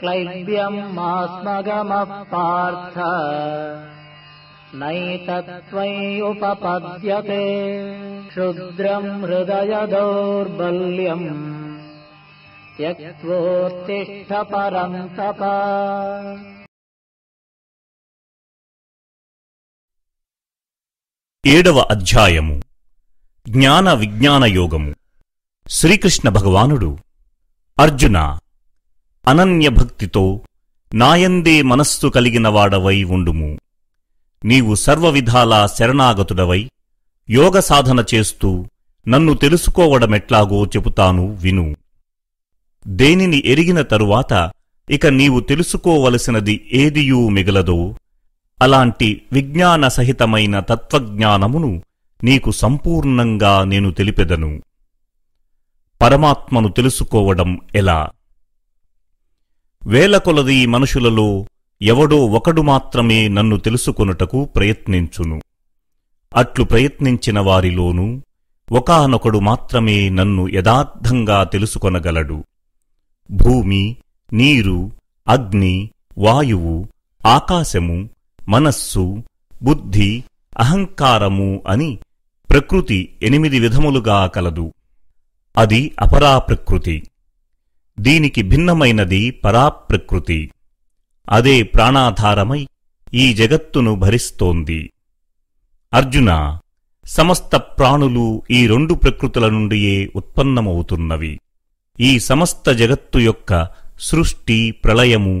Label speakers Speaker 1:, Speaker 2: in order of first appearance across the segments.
Speaker 1: क्लैब्यम् मास्मगमः पार्थ नैतत्त्वय्युपपद्यते क्षुद्रम् हृदय दौर्बल्यम् त्यक्त्वोत्तिष्ठ परम् तप ఏడవ అధ్యాయము జ్ఞాన విజ్ఞాన యోగము శ్రీకృష్ణ భగవానుడు అర్జున అనన్యభక్తితో నాయందే మనస్సు కలిగినవాడవై ఉండుము నీవు సర్వవిధాలా శరణాగతుడవై యోగ సాధన చేస్తూ నన్ను తెలుసుకోవడమెట్లాగో చెబుతాను విను దేనిని ఎరిగిన తరువాత ఇక నీవు తెలుసుకోవలసినది ఏదియూ మిగలదో అలాంటి విజ్ఞాన సహితమైన తత్వజ్ఞానమును నీకు సంపూర్ణంగా నేను తెలిపెదను పరమాత్మను తెలుసుకోవడం ఎలా వేలకొలది మనుషులలో ఎవడో ఒకడు మాత్రమే నన్ను తెలుసుకొనుటకు ప్రయత్నించును అట్లు ప్రయత్నించిన వారిలోనూ ఒకనొకడు మాత్రమే నన్ను యథార్థంగా తెలుసుకొనగలడు భూమి నీరు అగ్ని వాయువు ఆకాశము మనస్సు బుద్ధి అహంకారము అని ప్రకృతి ఎనిమిది విధములుగా కలదు అది అపరాప్రకృతి దీనికి భిన్నమైనది పరాప్రకృతి అదే ప్రాణాధారమై ఈ జగత్తును భరిస్తోంది అర్జున సమస్త ప్రాణులు ఈ రెండు ప్రకృతుల నుండియే ఉత్పన్నమవుతున్నవి ఈ సమస్త జగత్తు యొక్క సృష్టి ప్రళయము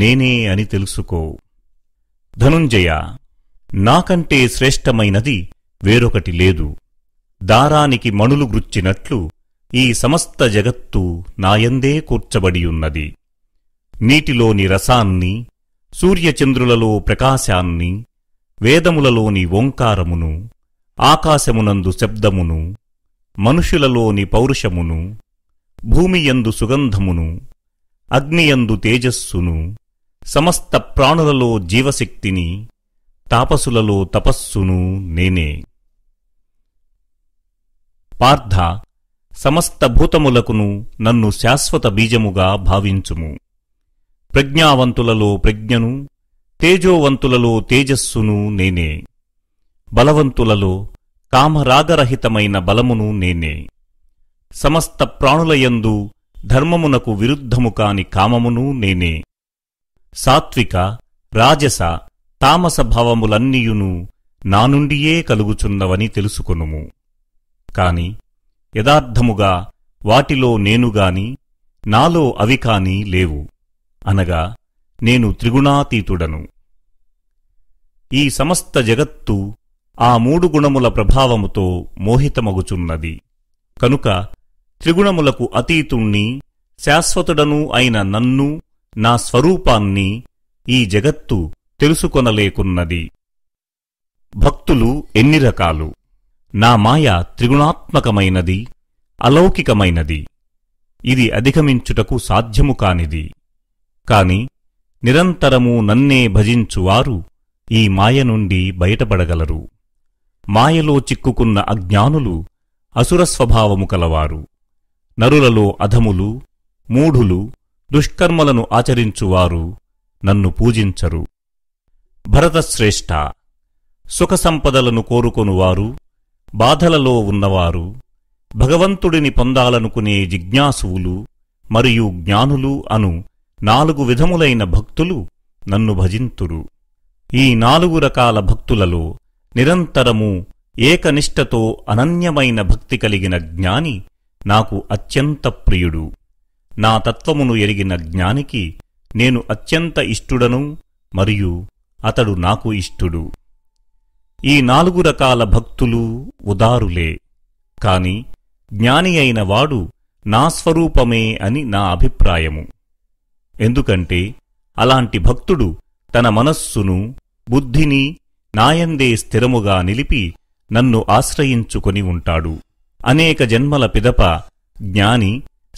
Speaker 1: నేనే అని తెలుసుకో ధనుంజయ నాకంటే శ్రేష్టమైనది వేరొకటి లేదు దారానికి మణులు గుచ్చినట్లు ఈ సమస్త జగత్తు నాయందే కూర్చబడియున్నది నీటిలోని రసాన్ని సూర్యచంద్రులలో ప్రకాశాన్ని వేదములలోని ఓంకారమును ఆకాశమునందు శబ్దమును మనుషులలోని పౌరుషమును భూమియందు సుగంధమును అగ్నియందు తేజస్సును సమస్త ప్రాణులలో జీవశక్తిని తాపసులలో తపస్సును నేనే పార్థ సమస్త భూతములకును నన్ను శాశ్వత బీజముగా భావించుము ప్రజ్ఞావంతులలో ప్రజ్ఞను తేజోవంతులలో తేజస్సును నేనే బలవంతులలో కామరాగరహితమైన బలమును నేనే సమస్త ప్రాణులయందు ధర్మమునకు విరుద్ధము కాని కామమును నేనే సాత్విక రాజస తామస భావములన్నీయును నా కలుగుచున్నవని తెలుసుకొనుము కాని యథార్థముగా వాటిలో నేనుగాని నాలో అవి కాని లేవు అనగా నేను త్రిగుణాతీతుడను ఈ సమస్త జగత్తు ఆ మూడు గుణముల ప్రభావముతో మోహితమగుచున్నది కనుక త్రిగుణములకు అతీతుణ్ణి శాశ్వతుడను అయిన నన్ను నా స్వరూపాన్ని ఈ జగత్తు తెలుసుకొనలేకున్నది భక్తులు ఎన్ని రకాలు నా మాయ త్రిగుణాత్మకమైనది అలౌకికమైనది ఇది అధిగమించుటకు సాధ్యము కానిది కాని నిరంతరము నన్నే భజించువారు ఈ మాయ నుండి బయటపడగలరు మాయలో చిక్కుకున్న అజ్ఞానులు అసురస్వభావము కలవారు నరులలో అధములు మూఢులు దుష్కర్మలను ఆచరించువారు నన్ను పూజించరు భరతశ్రేష్ఠ సుఖసంపదలను కోరుకొనువారు బాధలలో ఉన్నవారు భగవంతుడిని పొందాలనుకునే జిజ్ఞాసువులు మరియు జ్ఞానులు అను నాలుగు విధములైన భక్తులు నన్ను భజింతురు ఈ నాలుగు రకాల భక్తులలో నిరంతరము ఏకనిష్టతో అనన్యమైన భక్తి కలిగిన జ్ఞాని నాకు అత్యంత ప్రియుడు నా తత్వమును ఎరిగిన జ్ఞానికి నేను అత్యంత ఇష్టుడను మరియు అతడు నాకు ఇష్టుడు ఈ నాలుగు రకాల భక్తులు ఉదారులే కాని జ్ఞాని అయిన వాడు నా స్వరూపమే అని నా అభిప్రాయము ఎందుకంటే అలాంటి భక్తుడు తన మనస్సును బుద్ధిని నాయందే స్థిరముగా నిలిపి నన్ను ఆశ్రయించుకొని ఉంటాడు అనేక జన్మల పిదప జ్ఞాని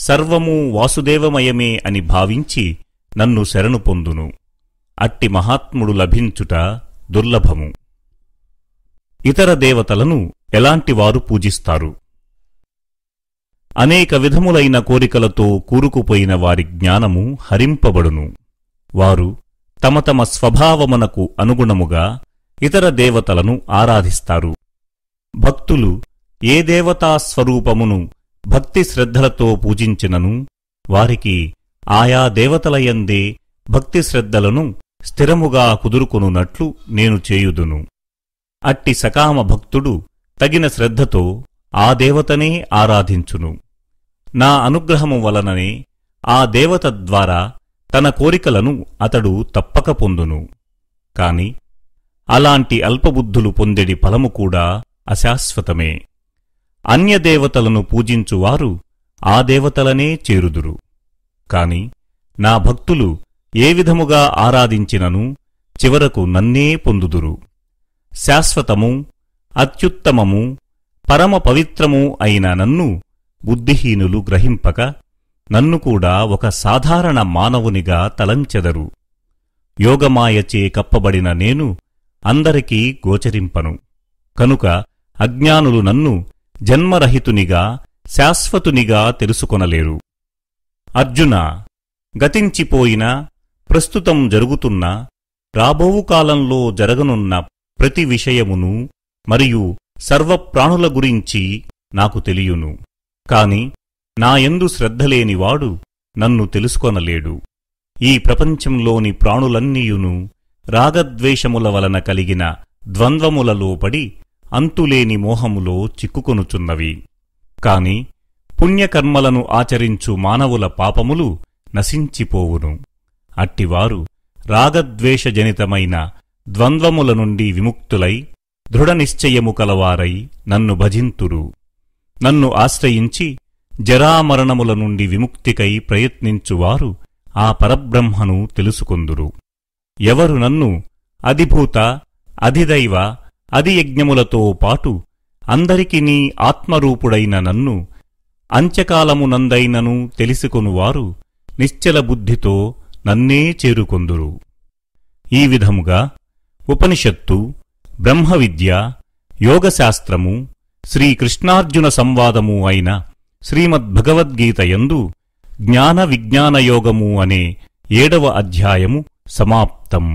Speaker 1: సర్వమూ వాసుదేవమయమే అని భావించి నన్ను శరణు పొందును అట్టి మహాత్ముడు లభించుట దుర్లభము ఇతర దేవతలను ఎలాంటివారు పూజిస్తారు అనేక విధములైన కోరికలతో కూరుకుపోయిన వారి జ్ఞానము హరింపబడును వారు తమ తమ స్వభావమునకు అనుగుణముగా ఇతర దేవతలను ఆరాధిస్తారు భక్తులు ఏ దేవతా స్వరూపమును భక్తి శ్రద్ధలతో పూజించినను వారికి ఆయా దేవతలయందే భక్తిశ్రద్ధలను స్థిరముగా కుదురుకొనున్నట్లు నేను చేయుదును అట్టి సకామ భక్తుడు తగిన శ్రద్ధతో ఆ దేవతనే ఆరాధించును నా అనుగ్రహము వలననే ఆ దేవత ద్వారా తన కోరికలను అతడు తప్పక పొందును కాని అలాంటి అల్పబుద్ధులు పొందెడి ఫలము కూడా అశాశ్వతమే అన్యదేవతలను పూజించువారు ఆ దేవతలనే చేరుదురు కాని నా భక్తులు ఏ విధముగా ఆరాధించినను చివరకు నన్నే పొందుదురు శాశ్వతము అత్యుత్తమము పరమ పవిత్రము అయిన నన్ను బుద్ధిహీనులు గ్రహింపక నన్ను కూడా ఒక సాధారణ మానవునిగా తలంచెదరు యోగమాయచే కప్పబడిన నేను అందరికీ గోచరింపను కనుక అజ్ఞానులు నన్ను జన్మరహితునిగా శాశ్వతునిగా తెలుసుకొనలేరు అర్జున గతించిపోయిన ప్రస్తుతం జరుగుతున్న రాబోవు కాలంలో జరగనున్న ప్రతి విషయమును మరియు సర్వప్రాణుల గురించి నాకు తెలియును కాని నాయందు శ్రద్ధలేనివాడు నన్ను తెలుసుకొనలేడు ఈ ప్రపంచంలోని ప్రాణులన్నీయును రాగద్వేషముల వలన కలిగిన ద్వంద్వములలో పడి అంతులేని మోహములో చిక్కుకొనుచున్నవి కాని పుణ్యకర్మలను ఆచరించు మానవుల పాపములు నశించిపోవును అట్టివారు రాగద్వేషజనితమైన ద్వంద్వముల నుండి విముక్తులై దృఢనిశ్చయము కలవారై నన్ను భజింతురు నన్ను ఆశ్రయించి జరామరణముల నుండి విముక్తికై ప్రయత్నించువారు ఆ పరబ్రహ్మను తెలుసుకుందురు ఎవరు నన్ను అధిభూత అధిదైవ అధియజ్ఞములతో పాటు నీ ఆత్మరూపుడైన నన్ను అంత్యకాలమునందైనను తెలుసుకొనువారు నిశ్చల బుద్ధితో నన్నే చేరుకొందురు ఈ విధముగా ఉపనిషత్తు బ్రహ్మ విద్య యోగశాస్త్రము శ్రీకృష్ణార్జున సంవాదము అయిన శ్రీమద్భగవద్గీతయందు జ్ఞాన విజ్ఞానయోగము అనే ఏడవ అధ్యాయము సమాప్తం